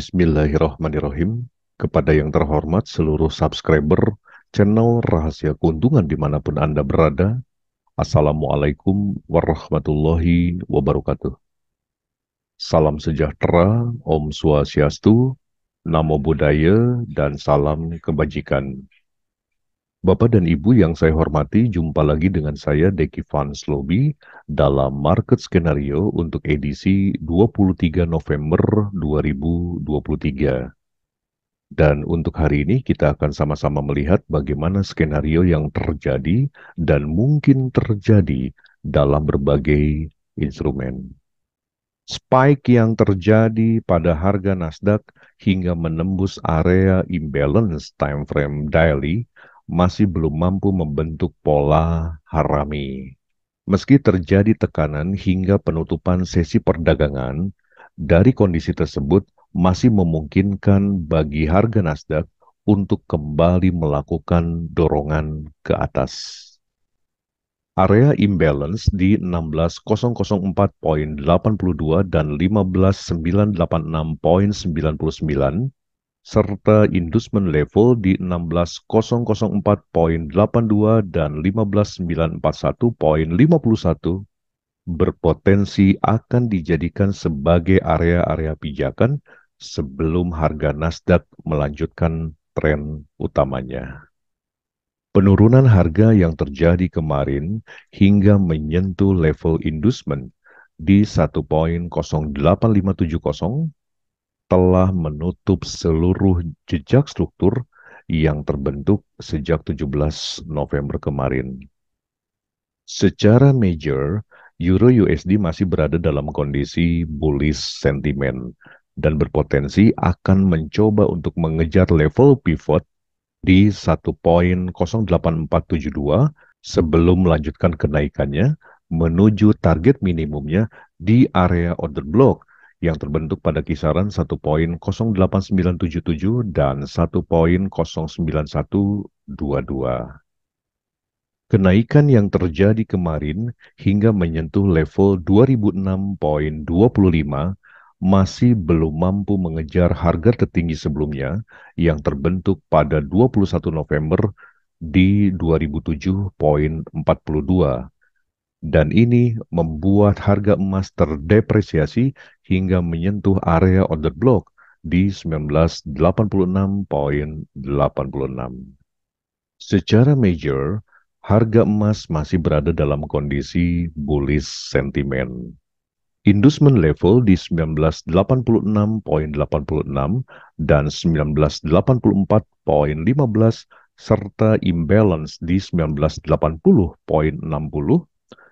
Bismillahirrahmanirrahim kepada yang terhormat seluruh subscriber channel Rahasia Keuntungan dimanapun Anda berada. Assalamualaikum warahmatullahi wabarakatuh. Salam sejahtera, Om Swastiastu, Namo Buddhaya, dan salam kebajikan. Bapak dan Ibu yang saya hormati, jumpa lagi dengan saya Deki Van Slobi dalam Market Skenario untuk edisi 23 November 2023. Dan untuk hari ini kita akan sama-sama melihat bagaimana skenario yang terjadi dan mungkin terjadi dalam berbagai instrumen. Spike yang terjadi pada harga Nasdaq hingga menembus area imbalance time frame daily masih belum mampu membentuk pola harami. Meski terjadi tekanan hingga penutupan sesi perdagangan, dari kondisi tersebut masih memungkinkan bagi harga Nasdaq untuk kembali melakukan dorongan ke atas. Area imbalance di 16004.82 dan 15986.99 serta inducement level di 16004.82 dan 15941.51 berpotensi akan dijadikan sebagai area-area pijakan sebelum harga Nasdaq melanjutkan tren utamanya. Penurunan harga yang terjadi kemarin hingga menyentuh level inducement di 1.08570 telah menutup seluruh jejak struktur yang terbentuk sejak 17 November kemarin. Secara major, Euro USD masih berada dalam kondisi bullish sentimen dan berpotensi akan mencoba untuk mengejar level pivot di 1.08472 sebelum melanjutkan kenaikannya menuju target minimumnya di area order block yang terbentuk pada kisaran 1.08977 dan 1.09122. Kenaikan yang terjadi kemarin hingga menyentuh level 2006.25 masih belum mampu mengejar harga tertinggi sebelumnya yang terbentuk pada 21 November di 2007.42 dan ini membuat harga emas terdepresiasi hingga menyentuh area order block di 1986.86. Secara major, harga emas masih berada dalam kondisi bullish sentimen. Inducement level di 1986.86 dan 1984.15 serta imbalance di 1980.60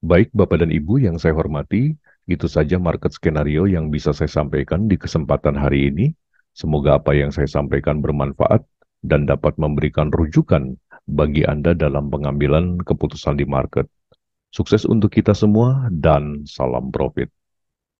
Baik Bapak dan Ibu yang saya hormati, itu saja market skenario yang bisa saya sampaikan di kesempatan hari ini. Semoga apa yang saya sampaikan bermanfaat dan dapat memberikan rujukan bagi Anda dalam pengambilan keputusan di market. Sukses untuk kita semua dan salam profit.